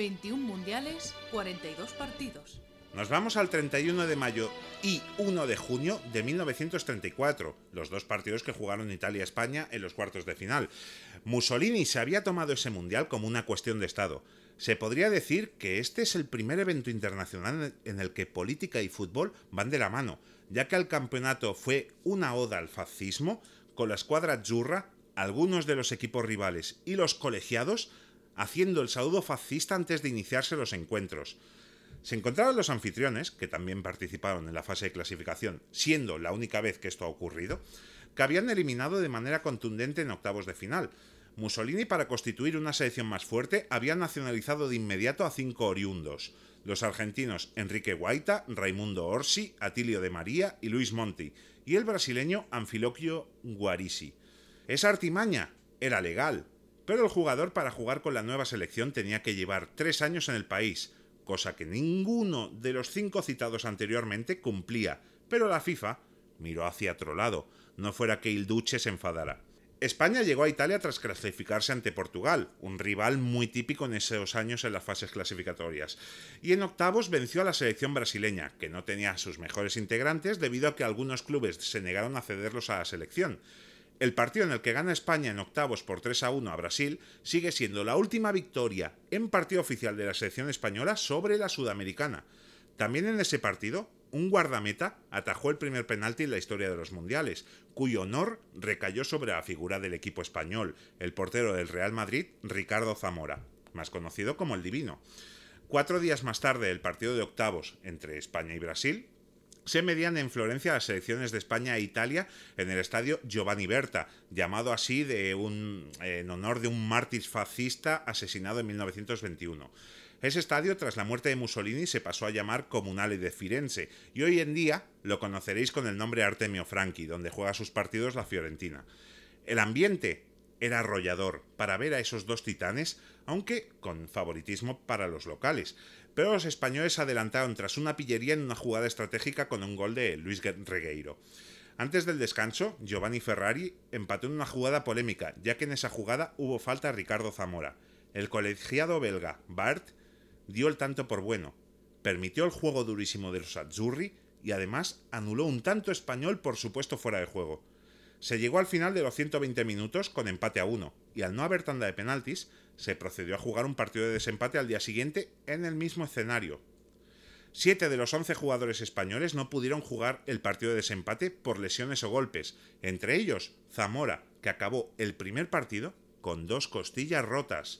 21 mundiales, 42 partidos. Nos vamos al 31 de mayo y 1 de junio de 1934, los dos partidos que jugaron Italia-España en los cuartos de final. Mussolini se había tomado ese mundial como una cuestión de Estado. Se podría decir que este es el primer evento internacional en el que política y fútbol van de la mano, ya que el campeonato fue una oda al fascismo, con la escuadra Zurra, algunos de los equipos rivales y los colegiados haciendo el saludo fascista antes de iniciarse los encuentros. Se encontraron los anfitriones, que también participaron en la fase de clasificación, siendo la única vez que esto ha ocurrido, que habían eliminado de manera contundente en octavos de final. Mussolini, para constituir una selección más fuerte, había nacionalizado de inmediato a cinco oriundos, los argentinos Enrique Guaita, Raimundo Orsi, Atilio de María y Luis Monti, y el brasileño Anfiloquio Guarisi. Esa artimaña era legal, pero el jugador para jugar con la nueva selección tenía que llevar tres años en el país, cosa que ninguno de los cinco citados anteriormente cumplía, pero la FIFA miró hacia otro lado, no fuera que Il se enfadara. España llegó a Italia tras clasificarse ante Portugal, un rival muy típico en esos años en las fases clasificatorias, y en octavos venció a la selección brasileña, que no tenía a sus mejores integrantes debido a que algunos clubes se negaron a cederlos a la selección. El partido en el que gana España en octavos por 3 a 1 a Brasil sigue siendo la última victoria en partido oficial de la selección española sobre la sudamericana. También en ese partido, un guardameta atajó el primer penalti en la historia de los mundiales, cuyo honor recayó sobre la figura del equipo español, el portero del Real Madrid, Ricardo Zamora, más conocido como el Divino. Cuatro días más tarde, el partido de octavos entre España y Brasil se medían en Florencia las selecciones de España e Italia en el estadio Giovanni Berta, llamado así en honor de un mártir fascista asesinado en 1921. Ese estadio, tras la muerte de Mussolini, se pasó a llamar Comunale de Firenze y hoy en día lo conoceréis con el nombre Artemio Franchi, donde juega sus partidos la Fiorentina. El ambiente era arrollador para ver a esos dos titanes, aunque con favoritismo para los locales pero los españoles adelantaron tras una pillería en una jugada estratégica con un gol de Luis Regueiro. Antes del descanso, Giovanni Ferrari empató en una jugada polémica, ya que en esa jugada hubo falta a Ricardo Zamora. El colegiado belga, Bart, dio el tanto por bueno, permitió el juego durísimo de los Azzurri y además anuló un tanto español por supuesto fuera de juego. Se llegó al final de los 120 minutos con empate a 1, y al no haber tanda de penaltis, se procedió a jugar un partido de desempate al día siguiente en el mismo escenario. Siete de los 11 jugadores españoles no pudieron jugar el partido de desempate por lesiones o golpes, entre ellos Zamora, que acabó el primer partido con dos costillas rotas.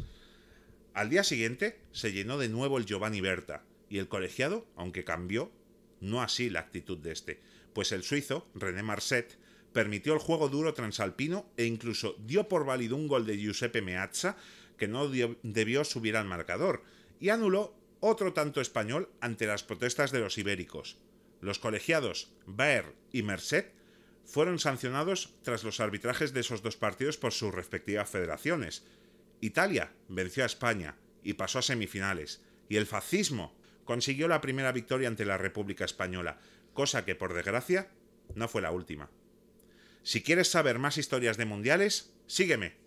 Al día siguiente se llenó de nuevo el Giovanni Berta, y el colegiado, aunque cambió, no así la actitud de este, pues el suizo, René Marcet, permitió el juego duro transalpino e incluso dio por válido un gol de Giuseppe Meazza que no debió subir al marcador y anuló otro tanto español ante las protestas de los ibéricos. Los colegiados Baer y Merced fueron sancionados tras los arbitrajes de esos dos partidos por sus respectivas federaciones. Italia venció a España y pasó a semifinales, y el fascismo consiguió la primera victoria ante la República Española, cosa que por desgracia no fue la última. Si quieres saber más historias de mundiales, sígueme.